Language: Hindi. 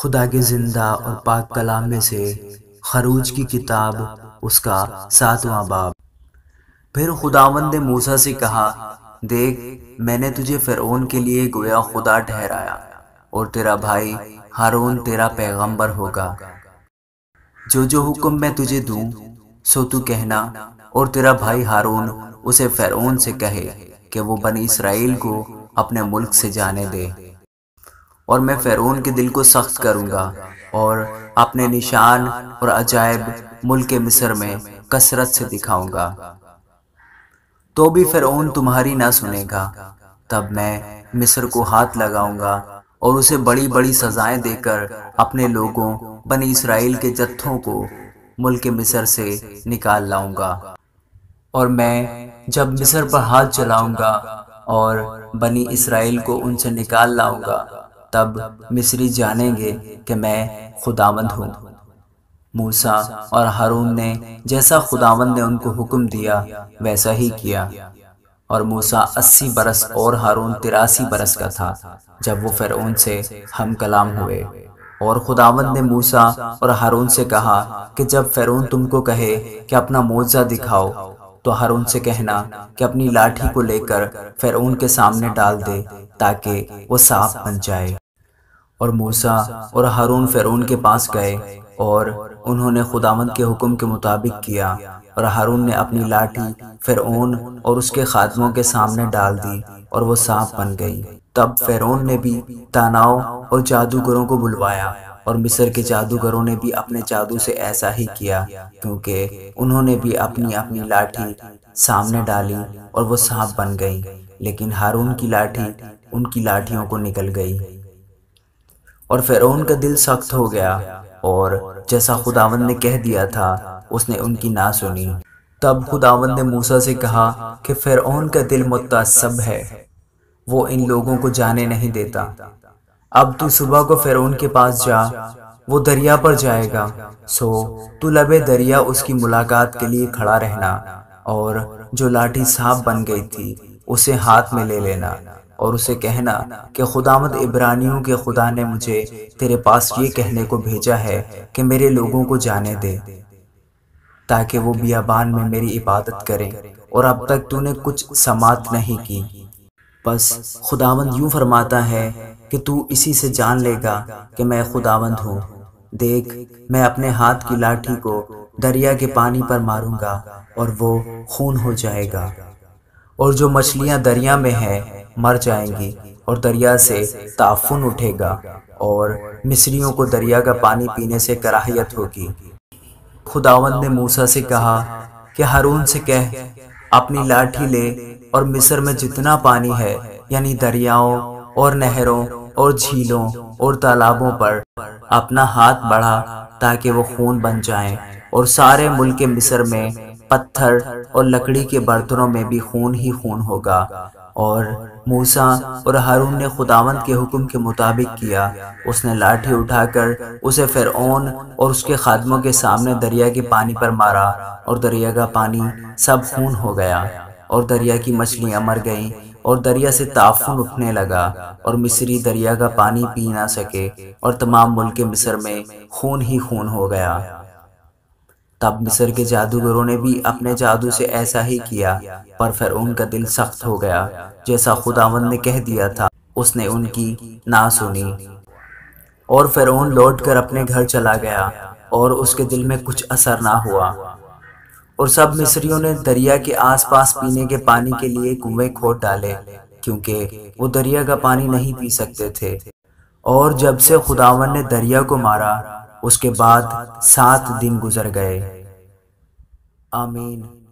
खुदा के ज़िंदा और पाक कलाम में से खरूज की किताब उसका सातवां बाब फिर खुदावंद ने मूसा से कहा देख मैंने तुझे फ़िरौन के लिए गोया खुदा ठहराया और तेरा भाई हारून तेरा पैगंबर होगा जो जो हुक्म मैं तुझे दूं सो तू कहना और तेरा भाई हारून उसे फ़िरौन से कहे कि वो बनी इसराइल को अपने मुल्क से जाने दे और मैं फेरोन के दिल को सख्त करूंगा और अपने निशान और अजायब मुल्क मिस्र में कसरत से दिखाऊंगा तो भी फेरोन तुम्हारी ना सुनेगा तब मैं मिस्र को हाथ लगाऊंगा और उसे बड़ी बड़ी सजाएं देकर अपने लोगों बनी इसराइल के जत्थों को मुल्क मिस्र से निकाल लाऊंगा और मैं जब मिस्र पर हाथ चलाऊंगा और बनी इसराइल को उनसे निकाल लाऊंगा तब मिस्री जानेंगे कि मैं खुदावंद हूँ मूसा और हारून ने जैसा खुदावंद ने उनको हुक्म दिया वैसा ही किया और मूसा अस्सी बरस और हारून तिरासी बरस का था जब वो फिर से हम कलाम हुए और खुदावंद ने मूसा और हारून से कहा कि जब फेरून तुमको कहे कि अपना मोजा दिखाओ तो हारून से कहना कि अपनी लाठी को लेकर फेरून के सामने डाल दे ताकि वो साफ बन जाए और मूसा और हारून फेरून के पास गए और उन्होंने खुदावंद के हुक्म के मुताबिक किया और हारून ने अपनी लाठी फ़िरौन और उसके खादमों के सामने डाल दी और वो सांप बन गई तब फिर ने भी तानाओं और जादूगरों को बुलवाया और मिस्र के जादूगरों ने भी अपने जादू से ऐसा ही किया क्योंकि उन्होंने भी अपनी अपनी लाठी सामने डाली और वो सांप बन गई लेकिन हारून की लाठी उनकी लाठियों को निकल गई और फेरोन का दिल सख्त हो गया और जैसा खुदावन ने कह दिया था उसने उनकी ना सुनी तब खुदावन ने मूसा से कहा कि फेरोन का दिल मुतासब है वो इन लोगों को जाने नहीं देता अब तू सुबह को फेरोन के पास जा वो दरिया पर जाएगा सो तू लबे दरिया उसकी मुलाकात के लिए खड़ा रहना और जो लाठी सांप बन गई थी उसे हाथ में ले लेना और उसे कहना कि खुदामद इब्रानियों के खुदा ने मुझे तेरे पास ये कहने को भेजा है कि मेरे लोगों को जाने दे ताकि वो बियाबान में मेरी इबादत करें और अब तक तूने कुछ समात नहीं की बस खुदावंद यूं फरमाता है कि तू इसी से जान लेगा कि मैं खुदावंद हूँ देख मैं अपने हाथ की लाठी को दरिया के पानी पर मारूंगा और वो खून हो जाएगा और जो मछलियाँ दरिया में हैं मर जाएंगी और दरिया से ताफुन उठेगा और मिस्रियों को दरिया का पानी पीने से कराहियत होगी खुदावन ने मूसा से कहा कि हारून से कह अपनी लाठी ले और मिस्र में जितना पानी है यानी दरियाओं और नहरों और झीलों और तालाबों पर अपना हाथ बढ़ा ताकि वो खून बन जाएं और सारे मुल्क मिस्र में पत्थर और लकड़ी के बर्तनों में भी खून ही खून होगा और मूसा और हारून ने खुदावंत के हुक्म के मुताबिक किया उसने लाठी उठाकर उसे फिर ओन और उसके खादमों के सामने दरिया के पानी पर मारा और दरिया का पानी सब खून हो गया और दरिया की मछलियां मर गईं और दरिया से ताफुन उठने लगा और मिस्री दरिया का पानी पी ना सके और तमाम मुल्क मिस्र में खून ही खून हो गया तब मिस्र के जादूगरों ने भी अपने जादू से ऐसा ही किया पर फिर उनका दिल सख्त हो गया जैसा खुदावन ने कह दिया था उसने उनकी ना सुनी और फिर लौट कर अपने घर चला गया और उसके दिल में कुछ असर ना हुआ और सब मिस्रियों ने दरिया के आसपास पीने के पानी के लिए कुएं खोद डाले क्योंकि वो दरिया का पानी नहीं पी सकते थे और जब से खुदावन ने दरिया को मारा उसके बाद सात दिन गुजर गए आमीन